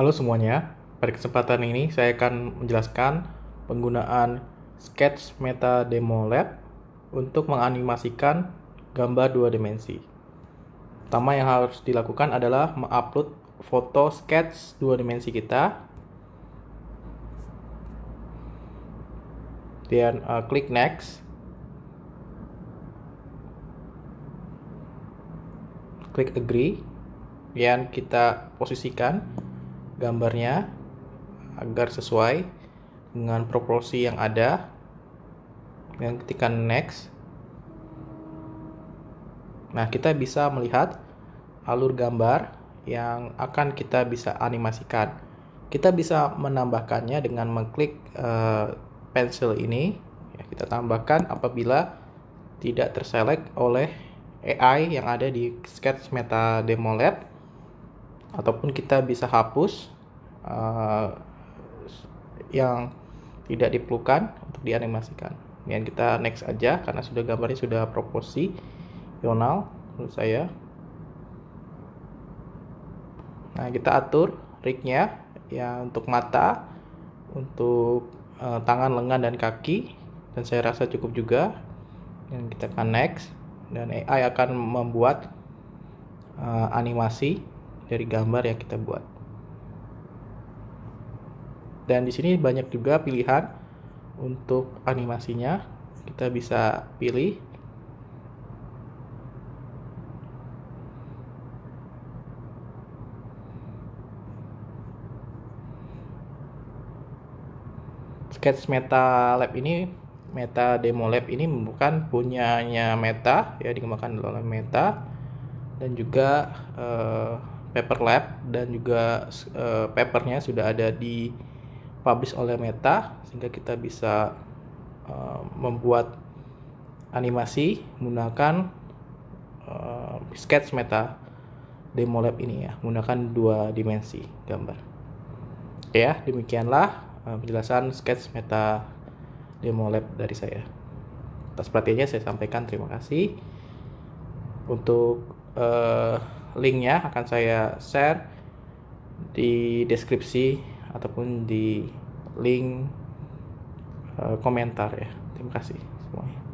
Halo semuanya, pada kesempatan ini saya akan menjelaskan penggunaan Sketch Meta Demo Lab untuk menganimasikan gambar dua dimensi. Pertama yang harus dilakukan adalah mengupload foto sketch dua dimensi kita. Dan uh, eh, klik next. Klik agree. Dan kita posisikan gambarnya agar sesuai dengan proporsi yang ada dan ketikan next nah kita bisa melihat alur gambar yang akan kita bisa animasikan kita bisa menambahkannya dengan mengklik uh, pensil ini ya, kita tambahkan apabila tidak terselect oleh AI yang ada di Sketch Meta Demo Lab ataupun kita bisa hapus uh, yang tidak diperlukan untuk dianimasikan. Kemudian kita next aja karena sudah gambarnya sudah proporsi proporsional menurut saya. Nah, kita atur rignya ya untuk mata, untuk uh, tangan, lengan dan kaki dan saya rasa cukup juga. Dan kita akan next dan AI akan membuat uh, animasi dari gambar yang kita buat. Dan di sini banyak juga pilihan untuk animasinya. Kita bisa pilih sketch meta lab ini meta demo lab ini bukan punyanya meta ya dikembangkan oleh meta dan juga uh, paper lab dan juga uh, papernya sudah ada di publish oleh Meta sehingga kita bisa uh, membuat animasi menggunakan uh, sketch Meta demo lab ini ya menggunakan dua dimensi gambar ya demikianlah uh, penjelasan sketch Meta demo lab dari saya atas perhatiannya saya sampaikan terima kasih untuk uh, linknya akan saya share di deskripsi ataupun di link eh, komentar ya terima kasih semuanya